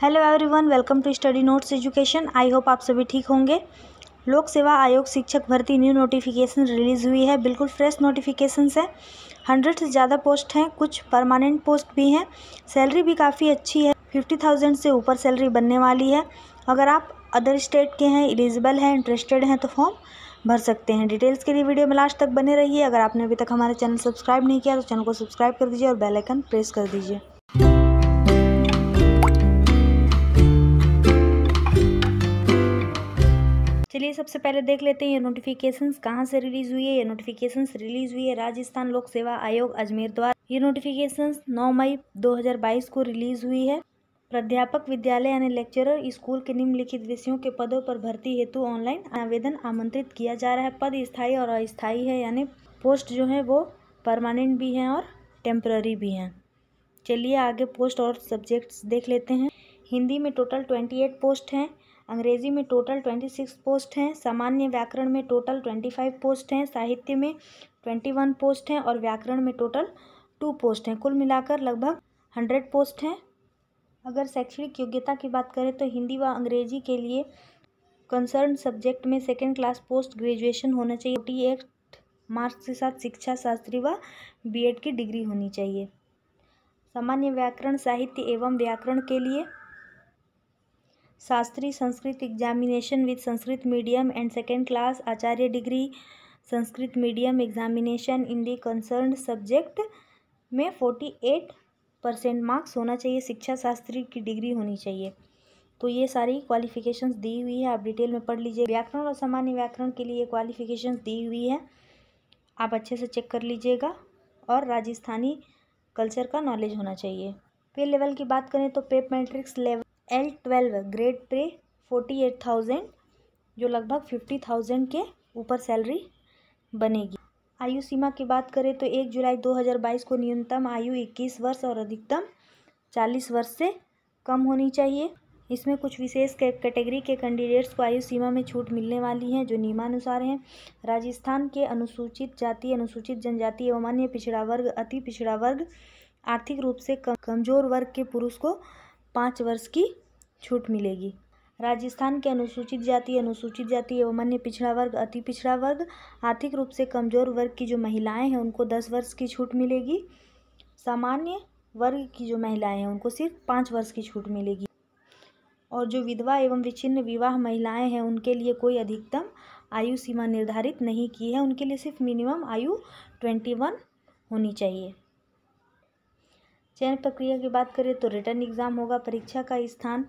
hello everyone welcome to study notes education I hope आप सभी ठीक होंगे लोक सेवा आयोग शिक्षक भर्ती न्यू नोटिफिकेशन रिलीज़ हुई है बिल्कुल फ्रेश नोटिफिकेशन है हंड्रेड से ज़्यादा पोस्ट हैं कुछ परमानेंट पोस्ट भी हैं सैलरी भी काफ़ी अच्छी है फिफ्टी थाउजेंड से ऊपर सैलरी बनने वाली है अगर आप अदर स्टेट के हैं एलिजिबल हैं इंटरेस्टेड हैं तो फॉर्म भर सकते हैं डिटेल्स के लिए वीडियो में लास्ट तक बने रहिए अगर आपने अभी तक हमारे चैनल सब्सक्राइब नहीं किया तो चैनल को सब्सक्राइब कर दीजिए और बेल आइकन प्रेस कर दीजिए सबसे पहले देख लेते हैं ये नोटिफिकेशंस कहाँ से रिलीज हुई है ये नोटिफिकेशंस रिलीज हुई है राजस्थान लोक सेवा आयोग अजमेर द्वारा ये नोटिफिकेशंस 9 मई 2022 को रिलीज हुई है प्राध्यापक विद्यालय यानी लेक्चरर स्कूल के निम्नलिखित विषयों के पदों पर भर्ती हेतु ऑनलाइन आवेदन आमंत्रित किया जा रहा है पद स्थायी और अस्थायी है यानी पोस्ट जो है वो परमानेंट भी हैं और टेम्प्ररी भी हैं चलिए आगे पोस्ट और सब्जेक्ट्स देख लेते हैं हिंदी में टोटल ट्वेंटी एट पोस्ट हैं अंग्रेजी में टोटल ट्वेंटी सिक्स पोस्ट हैं सामान्य व्याकरण में टोटल ट्वेंटी फाइव पोस्ट हैं साहित्य में ट्वेंटी वन पोस्ट हैं और व्याकरण में टोटल टू पोस्ट हैं कुल मिलाकर लगभग हंड्रेड पोस्ट हैं अगर शैक्षणिक योग्यता की बात करें तो हिंदी व अंग्रेजी के लिए कंसर्न सब्जेक्ट में सेकेंड क्लास पोस्ट ग्रेजुएशन होना चाहिए फोर्टी मार्क्स के साथ शिक्षा शास्त्री व बी की डिग्री होनी चाहिए सामान्य व्याकरण साहित्य एवं व्याकरण के लिए Shastri Sanskrit examination with Sanskrit medium and second class Acharya degree Sanskrit medium examination in the concern subject में फोर्टी एट परसेंट मार्क्स होना चाहिए शिक्षा शास्त्री की डिग्री होनी चाहिए तो ये सारी क्वालिफिकेशंस दी हुई है आप डिटेल में पढ़ लीजिए व्याकरण और सामान्य व्याकरण के लिए क्वालिफिकेशंस दी हुई है आप अच्छे से चेक कर लीजिएगा और राजस्थानी कल्चर का नॉलेज होना चाहिए पे लेवल की बात करें तो pay matrix level L twelve grade pay forty eight thousand जो लगभग फिफ्टी थाउजेंड के ऊपर सैलरी बनेगी आयु सीमा की बात करें तो एक जुलाई दो हज़ार बाईस को न्यूनतम आयु इक्कीस वर्ष और अधिकतम चालीस वर्ष से कम होनी चाहिए इसमें कुछ विशेष कैटेगरी के कैंडिडेट्स को आयु सीमा में छूट मिलने वाली है जो नियमानुसार हैं राजस्थान के अनुसूचित जाति अनुसूचित जनजाति एवं अन्य पिछड़ा वर्ग अति पिछड़ा वर्ग आर्थिक रूप से कमजोर वर्ग के पुरुष को पाँच वर्ष की छूट मिलेगी राजस्थान के अनुसूचित जाति अनुसूचित जाति एवं अन्य पिछड़ा वर्ग अति पिछड़ा वर्ग आर्थिक रूप से कमजोर वर्ग की जो महिलाएं हैं उनको दस वर्ष की छूट मिलेगी सामान्य वर्ग की जो महिलाएं हैं उनको सिर्फ पाँच वर्ष की छूट मिलेगी और जो विधवा एवं विच्छिन्न विवाह महिलाएं हैं उनके लिए कोई अधिकतम आयु सीमा निर्धारित नहीं की है उनके लिए सिर्फ मिनिमम आयु ट्वेंटी वन होनी चाहिए चयन प्रक्रिया की बात करें तो रिटर्न एग्ज़ाम होगा परीक्षा का स्थान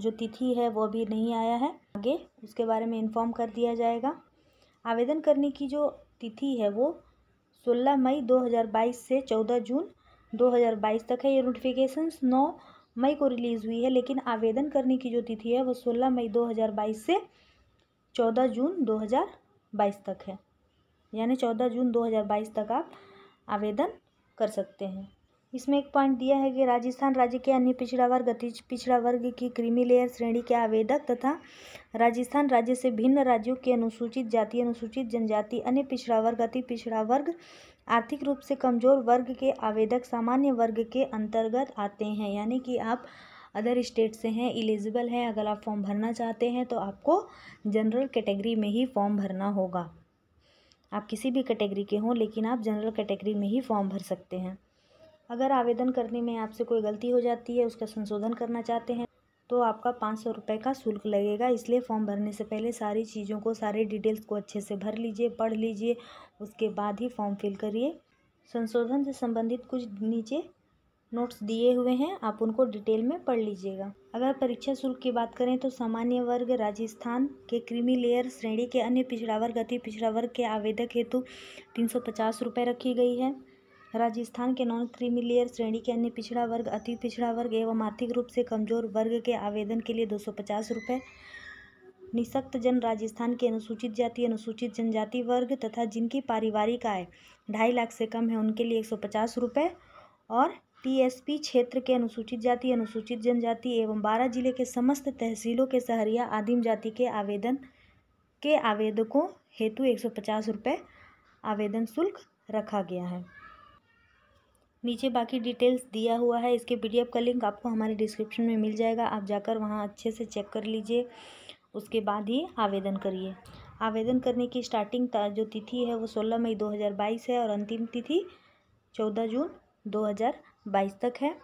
जो तिथि है वो अभी नहीं आया है आगे उसके बारे में इन्फॉर्म कर दिया जाएगा आवेदन करने की जो तिथि है वो सोलह मई 2022 से 14 जून 2022 तक है ये नोटिफिकेशन 9 मई को रिलीज़ हुई है लेकिन आवेदन करने की जो तिथि है वो 16 मई 2022 से 14 जून 2022 तक है यानी 14 जून 2022 तक आप आवेदन कर सकते हैं इसमें एक पॉइंट दिया है कि राजस्थान राज्य के अन्य पिछड़ा वर्ग अति पिछड़ा वर्ग की क्रीमी लेयर श्रेणी के आवेदक तथा राजस्थान राज्य से भिन्न राज्यों के अनुसूचित जाति अनुसूचित जनजाति अन्य पिछड़ा वर्ग अति पिछड़ा वर्ग आर्थिक रूप से कमजोर वर्ग के आवेदक सामान्य वर्ग के अंतर्गत आते हैं यानी कि आप अदर स्टेट से हैं एलिजिबल हैं अगर आप फॉर्म भरना चाहते हैं तो आपको जनरल कैटेगरी में ही फॉर्म भरना होगा आप किसी भी कैटेगरी के हों लेकिन आप जनरल कैटेगरी में ही फॉर्म भर सकते हैं अगर आवेदन करने में आपसे कोई गलती हो जाती है उसका संशोधन करना चाहते हैं तो आपका पाँच सौ रुपये का शुल्क लगेगा इसलिए फॉर्म भरने से पहले सारी चीज़ों को सारे डिटेल्स को अच्छे से भर लीजिए पढ़ लीजिए उसके बाद ही फॉर्म फिल करिए संशोधन से संबंधित कुछ नीचे नोट्स दिए हुए हैं आप उनको डिटेल में पढ़ लीजिएगा अगर परीक्षा शुल्क की बात करें तो सामान्य वर्ग राजस्थान के क्रीमी लेयर श्रेणी के अन्य पिछड़ा वर्ग अति पिछड़ा वर्ग के आवेदक हेतु तीन सौ पचास रुपये रखी गई है राजस्थान के नॉन क्रीमिलियर श्रेणी के अन्य पिछड़ा वर्ग अति पिछड़ा वर्ग एवं आर्थिक रूप से कमजोर वर्ग के आवेदन के लिए दो सौ पचास रुपये निशक्त जन राजस्थान के अनुसूचित जाति अनुसूचित जनजाति वर्ग तथा जिनकी पारिवारिक आय ढाई लाख से कम है उनके लिए एक सौ पचास रुपये और टीएसपी क्षेत्र के अनुसूचित जाति अनुसूचित जनजाति एवं बारह जिले के समस्त तहसीलों के सहरिया आदिम जाति के आवेदन के आवेदकों हेतु एक सौ पचास रुपये आवेदन शुल्क रखा गया है नीचे बाकी डिटेल्स दिया हुआ है इसके पी का लिंक आपको हमारे डिस्क्रिप्शन में मिल जाएगा आप जाकर वहाँ अच्छे से चेक कर लीजिए उसके बाद ही आवेदन करिए आवेदन करने की स्टार्टिंग जो तिथि है वो सोलह मई बाईस है और अंतिम तिथि चौदह जून दो बाईस तक है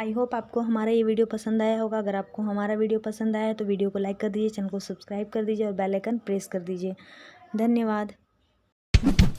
आई होप आपको हमारा ये वीडियो पसंद आया होगा अगर आपको हमारा वीडियो पसंद आया है तो वीडियो को लाइक कर दीजिए चैनल को सब्सक्राइब कर दीजिए और बेल आइकन प्रेस कर दीजिए धन्यवाद